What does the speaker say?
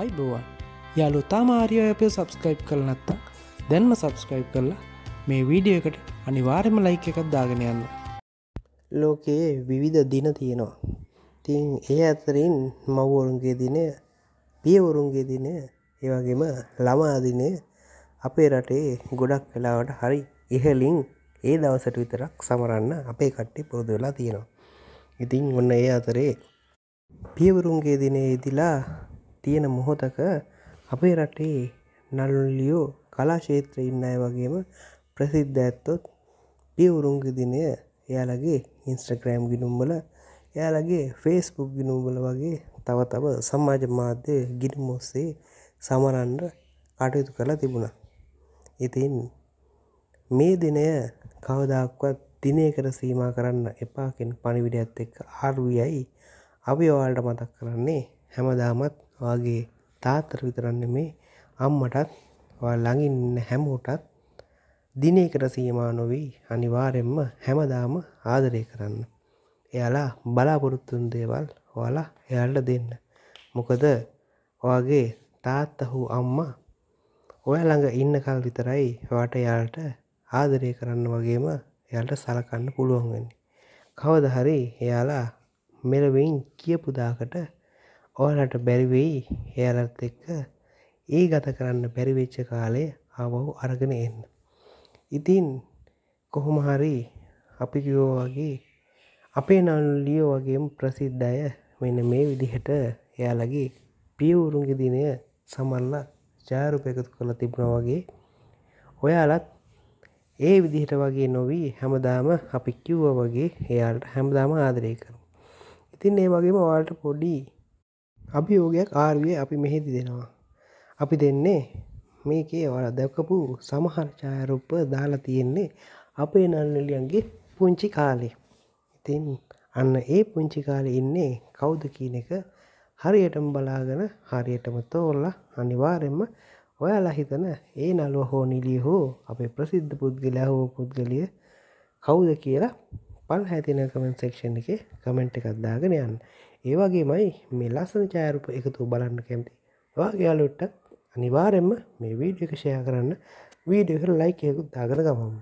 අයිබෝවන් යාලු තාමාරියප subscribe කරනත්තක් දැන්ම subscribe කරලා මේ වීඩියෝ එකට අනිවාර්යම ලයික එකත් දාගෙන යන්න ලෝකයේ විවිධ දින තියෙනවා තින් ඒ අතරින් මව්වරුන්ගේ දිනය පියවරුන්ගේ දිනය ඒවගේම ළමාදිනය අපේ රටේ ගොඩක් වෙලාවට හරි ඉහලින් ඒ දවසට විතරක් සමරන්න අපේ කට්ටි පුරුදු වෙලා තියෙනවා ඉතින් ඔන්න ඒ අතරේ පියවරුන්ගේ දිනේ ඉදිලා තියෙන මොහොතක අපේ රටේ නළුල්ලියෝ කලා ශේත්‍ර ඉන්න අය වගේම ප්‍රසිද්ධ ඇත්තොත් පියවුරුන්ග දිනය එයාලගේ ඉන්ස්ට්‍රග්‍රෑම් ගිනුම්බල එයාලගේ ෆේස්බුක් ගිනුම්බල වගේ තව තව සමාජ මාධ්‍ය ගිනිමොස්සේ සමරන්ඩ කටයුතු කළ තිබුණා. ඉතින් මේ දිනය කවදක්වත් දිනය කර සීමා කරන්න එපාකෙන් පණිවිඩයක්ත් එක්ක ආර්වියයි අපි ඔවාල්ට මතක් කරන්නේ හැමදාමත් වගේ තාත්තර විතරන්න මේ අම්මටත් ළඟින් හැමෝටත් දිනයකට සීමා නොවී අනිවාරෙන්ම හැමදාම ආදරය කරන්න. එයාලා බලාපොරොත්තුන් දේවල් ඔයාලා එයාල්ට දෙන්න. මොකද ඔයාගේ තාත්තහු අම්මා ඔය ළඟ ඉන්න කල් විතරයි වාට යාල්ට ආදරය කරන්න වගේම එයාට සලකන්න පුළුවන්වෙනි. කවදහරි එයාලා මෙලවෙන් කියපුදාකට ඕලට බැරිවෙයි එයාලත් එක්ක ඒ ගත කරන්න බැරිවෙච්ච කාලය අවව් අරගෙන එන්න. ඉතින් කොහොමහරි අපි කිවෝ වගේ අපේ නල්ලියෝ වගේම ප්‍රසිද්ධය මෙන්න මේ විදිහට එයාලගේ පියවුරුන්ගි දිනය සමල්ල ජාරුප එකතු කළ තිබුණ වගේ ඔයාලත් ඒ විදිහට වගේ නොවී හැමදාම අපි කිව්ව වගේ එයාට හැමදාම ආදරය කරු ඉතින් ඒ වගේම වාල්ට පොඩි අභියෝගයක් ආර්විය අපි මෙහිදි දෙනවා. අපි දෙන්නේ මේකේ වල දැකපු සමහර ඡායරුප්ප දාලා තියෙන්නේ අපේ නල්නලියන්ගේ පුංචි කාලේ. ඉතින් අන්න ඒ පුංචි කාලේ ඉන්නේ කවුද කියන එක හරියටම බලාගෙන හරියටම තෝරලා අනිවාර්යෙන්ම ඔයාලා හිතන ඒ නළුව හෝ නිලිය හෝ අපේ ප්‍රසිද්ධ පුද්ගලයා හෝ පුද්ගලිය කවුද කියලා පල් හැතින කමෙන්ට් සෙක්ෂන් එකේ කමෙන්ට් එකක් දාගෙන යන්න. ඒවාගේමයි මේ ලස්සන චෑරුප එකතු බලන්න කැමති වාගේයාලුට්ටක් අනිවාරෙන්ම මේ වීඩියක ෂයා කරන්න වීඩියක ලයිකයකුත් දාගර ගමම්ම